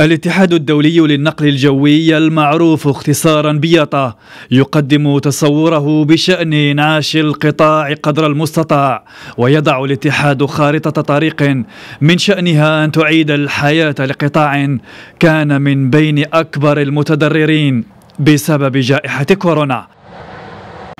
الاتحاد الدولي للنقل الجوي المعروف اختصارا بيطا يقدم تصوره بشأن إنعاش القطاع قدر المستطاع ويضع الاتحاد خارطة طريق من شأنها أن تعيد الحياة لقطاع كان من بين أكبر المتضررين بسبب جائحة كورونا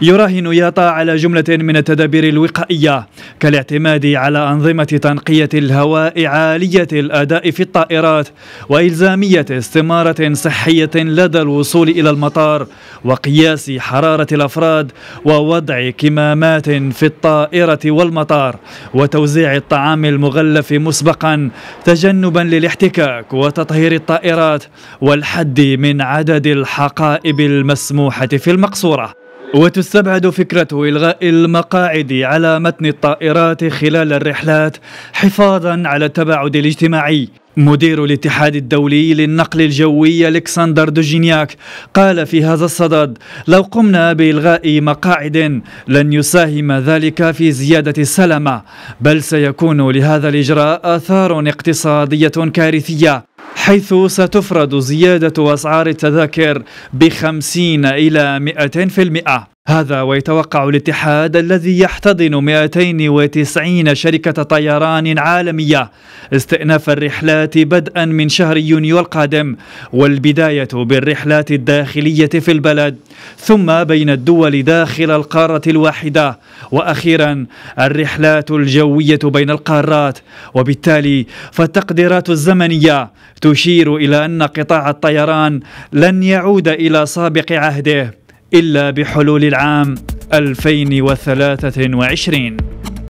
يراهن ياطا على جملة من التدابير الوقائية كالاعتماد على أنظمة تنقية الهواء عالية الأداء في الطائرات وإلزامية استمارة صحية لدى الوصول إلى المطار وقياس حرارة الأفراد ووضع كمامات في الطائرة والمطار وتوزيع الطعام المغلف مسبقا تجنبا للاحتكاك وتطهير الطائرات والحد من عدد الحقائب المسموحة في المقصورة وتستبعد فكرة إلغاء المقاعد على متن الطائرات خلال الرحلات حفاظا على التباعد الاجتماعي مدير الاتحاد الدولي للنقل الجوي الكسندر دوجينياك قال في هذا الصدد لو قمنا بإلغاء مقاعد لن يساهم ذلك في زيادة السلامة بل سيكون لهذا الإجراء آثار اقتصادية كارثية حيث ستفرض زيادة أسعار التذاكر بخمسين إلى مئة في المئة هذا ويتوقع الاتحاد الذي يحتضن 290 شركة طيران عالمية استئناف الرحلات بدءا من شهر يونيو القادم والبداية بالرحلات الداخلية في البلد ثم بين الدول داخل القارة الواحدة وأخيرا الرحلات الجوية بين القارات وبالتالي فالتقديرات الزمنية تشير إلى أن قطاع الطيران لن يعود إلى سابق عهده إلا بحلول العام 2023